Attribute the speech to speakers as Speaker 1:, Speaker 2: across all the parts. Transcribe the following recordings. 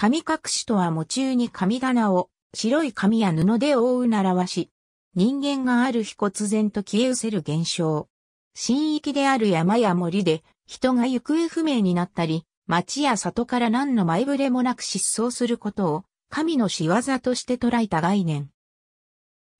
Speaker 1: 神隠しとは夢中に神棚を白い紙や布で覆う習わし。人間がある日忽然と消え失せる現象。神域である山や森で人が行方不明になったり、町や里から何の前触れもなく失踪することを神の仕業として捉えた概念。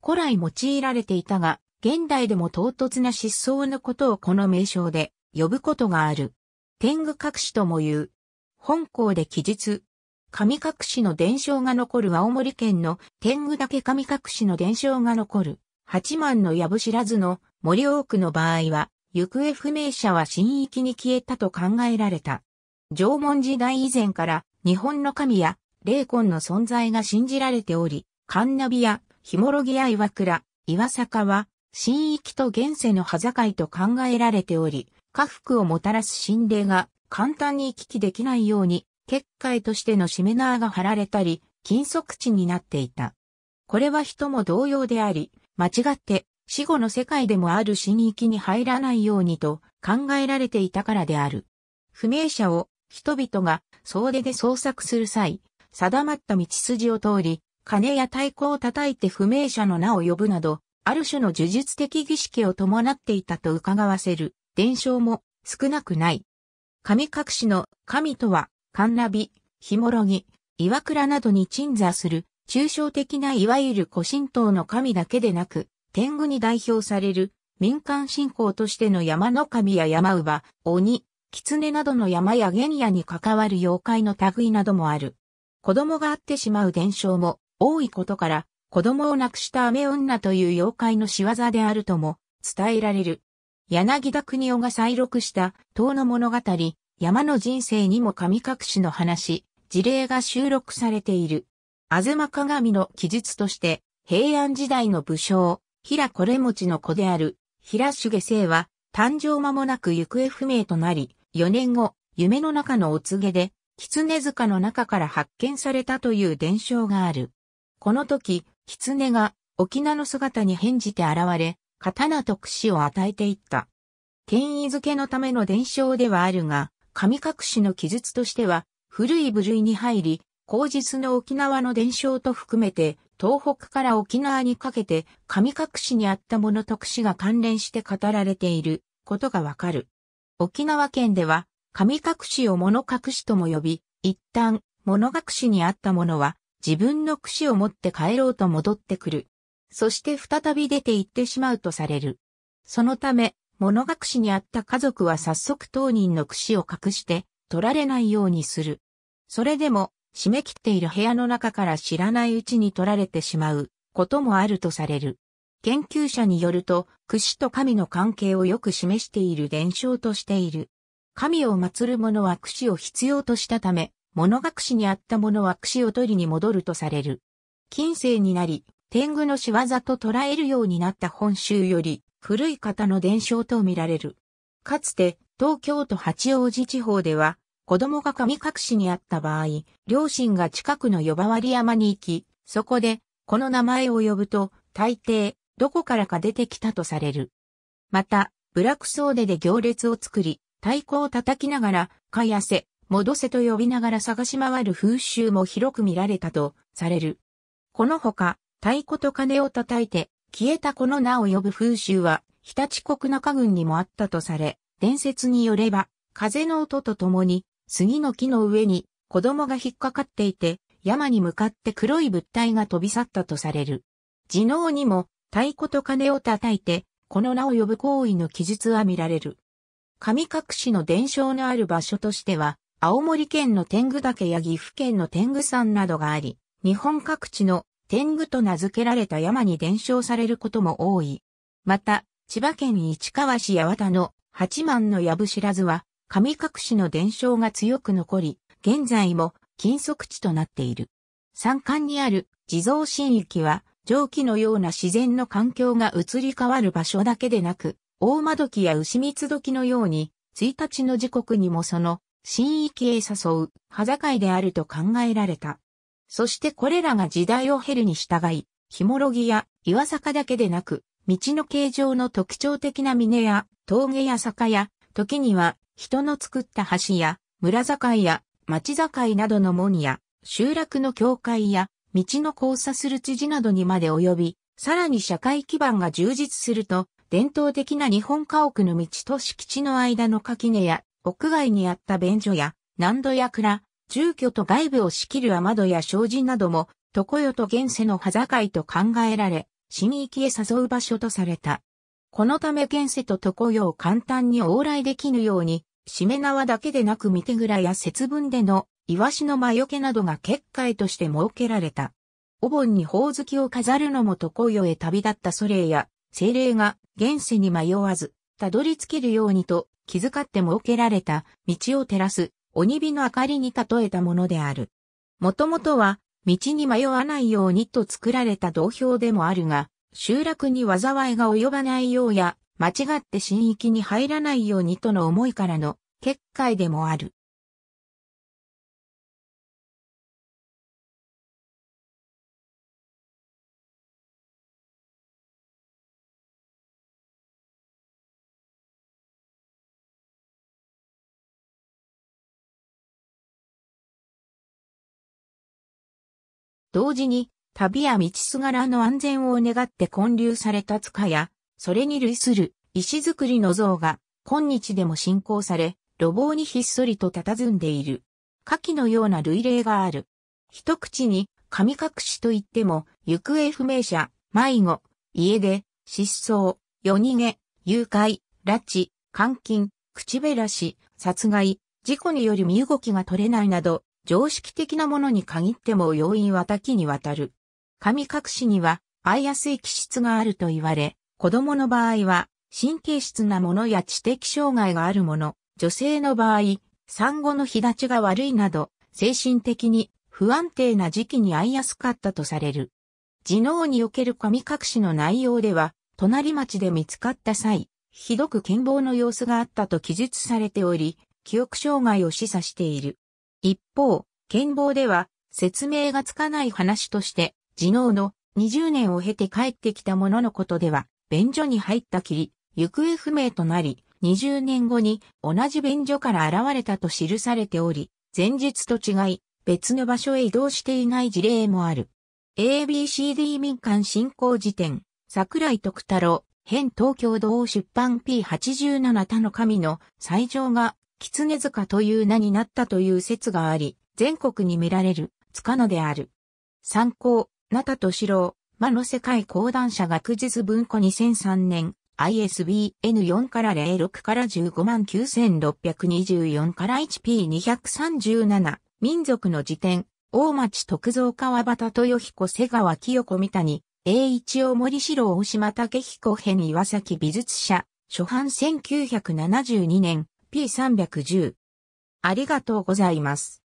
Speaker 1: 古来用いられていたが、現代でも唐突な失踪のことをこの名称で呼ぶことがある。天狗隠しとも言う。本校で記述、神隠しの伝承が残る青森県の天狗岳神隠しの伝承が残る八幡の藪知らずの森多くの場合は行方不明者は神域に消えたと考えられた。縄文時代以前から日本の神や霊魂の存在が信じられており、カンナビやヒモロギや岩倉、岩坂は神域と現世の歯境と考えられており、家福をもたらす神霊が簡単に行き来できないように結界としてのしめ縄が張られたり、禁足地になっていた。これは人も同様であり、間違って死後の世界でもある死に域に入らないようにと考えられていたからである。不明者を人々が総出で捜索する際、定まった道筋を通り、鐘や太鼓を叩いて不明者の名を呼ぶなど、ある種の呪術的儀式を伴っていたと伺わせる伝承も少なくない。神隠しの神とはカンナビ、ヒモロギ、岩倉などに鎮座する、抽象的ないわゆる古神道の神だけでなく、天狗に代表される民間信仰としての山の神や山馬、鬼、狐などの山や原野に関わる妖怪の類などもある。子供があってしまう伝承も多いことから、子供を亡くした雨女という妖怪の仕業であるとも伝えられる。柳田国夫が再録した、塔の物語、山の人生にも神隠しの話、事例が収録されている。あずま鏡の記述として、平安時代の武将、平これ持ちの子である、平重生は、誕生間もなく行方不明となり、4年後、夢の中のお告げで、狐塚の中から発見されたという伝承がある。この時、狐が、沖縄の姿に変じて現れ、刀と櫛を与えていった。権威づけのための伝承ではあるが、神隠しの記述としては、古い部類に入り、後日の沖縄の伝承と含めて、東北から沖縄にかけて、神隠しにあったものと櫛が関連して語られていることがわかる。沖縄県では、神隠しを物隠しとも呼び、一旦、物隠しにあったものは、自分の櫛を持って帰ろうと戻ってくる。そして再び出て行ってしまうとされる。そのため、物隠しにあった家族は早速当人の櫛を隠して、取られないようにする。それでも、締め切っている部屋の中から知らないうちに取られてしまうこともあるとされる。研究者によると、櫛と神の関係をよく示している伝承としている。神を祀る者は櫛を必要としたため、物隠しにあった者は櫛を取りに戻るとされる。近世になり、天狗の仕業と捉えるようになった本州より古い方の伝承とみられる。かつて東京都八王子地方では子供が神隠しにあった場合、両親が近くの呼ばわり山に行き、そこでこの名前を呼ぶと大抵どこからか出てきたとされる。また、ブラックソーデで行列を作り、太鼓を叩きながら、かやせ、戻せと呼びながら探し回る風習も広く見られたとされる。このほか、太鼓と鐘を叩いて、消えた子の名を呼ぶ風習は、日立国中郡にもあったとされ、伝説によれば、風の音とともに、杉の木の上に子供が引っかかっていて、山に向かって黒い物体が飛び去ったとされる。地能にも太鼓と鐘を叩いて、この名を呼ぶ行為の記述は見られる。神隠しの伝承のある場所としては、青森県の天狗岳や岐阜県の天狗山などがあり、日本各地の天狗と名付けられた山に伝承されることも多い。また、千葉県市川市八幡の八幡のやぶ知らずは、神隠しの伝承が強く残り、現在も禁足地となっている。山間にある地蔵神域は、蒸気のような自然の環境が移り変わる場所だけでなく、大間時や牛蜜時のように、1日の時刻にもその、神域へ誘う、端境であると考えられた。そしてこれらが時代を経るに従い、ヒモロギや岩坂だけでなく、道の形状の特徴的な峰や峠や坂や、時には人の作った橋や村境や町境などの門や集落の境界や道の交差する事などにまで及び、さらに社会基盤が充実すると、伝統的な日本家屋の道と敷地の間の垣根や屋外にあった便所や、難度や蔵、住居と外部を仕切る雨戸や障子なども、常世と現世の端境と考えられ、神域へ誘う場所とされた。このため現世と常世を簡単に往来できぬように、しめ縄だけでなく見てぐらや節分での、イワシの魔除けなどが結界として設けられた。お盆に宝月を飾るのも常世へ旅立った祖霊や、精霊が現世に迷わず、たどり着けるようにと気遣って設けられた道を照らす鬼火の明かりに例えたものである。もともとは、道に迷わないようにと作られた道標でもあるが、集落に災いが及ばないようや、間違って神域に入らないようにとの思いからの、結界でもある。同時に、旅や道すがらの安全を願って建立された塚や、それに類する石造りの像が、今日でも信仰され、路傍にひっそりと佇んでいる。下記のような類例がある。一口に、神隠しといっても、行方不明者、迷子、家出、失踪、夜逃げ、誘拐、拉致、監禁、口減らし、殺害、事故により身動きが取れないなど、常識的なものに限っても要因は多岐にわたる。神隠しには、会いやすい気質があると言われ、子供の場合は、神経質なものや知的障害があるもの、女性の場合、産後の日立ちが悪いなど、精神的に不安定な時期に会いやすかったとされる。地脳における神隠しの内容では、隣町で見つかった際、ひどく健忘の様子があったと記述されており、記憶障害を示唆している。一方、剣謀では説明がつかない話として、次能の20年を経て帰ってきたもののことでは、便所に入ったきり、行方不明となり、20年後に同じ便所から現れたと記されており、前日と違い、別の場所へ移動していない事例もある。ABCD 民間振興辞典、桜井徳太郎、編東京道出版 P87 他の神の最上が狐塚という名になったという説があり、全国に見られる、塚野である。参考、なたとしろう、魔の世界講談社学術文庫2003年、ISBN4 から06から159,624から 1P237、民族の辞典、大町徳造川端豊彦瀬川清子三谷、栄一大森四郎大島武彦編岩崎美術社、初版1972年、P310。ありがとうございます。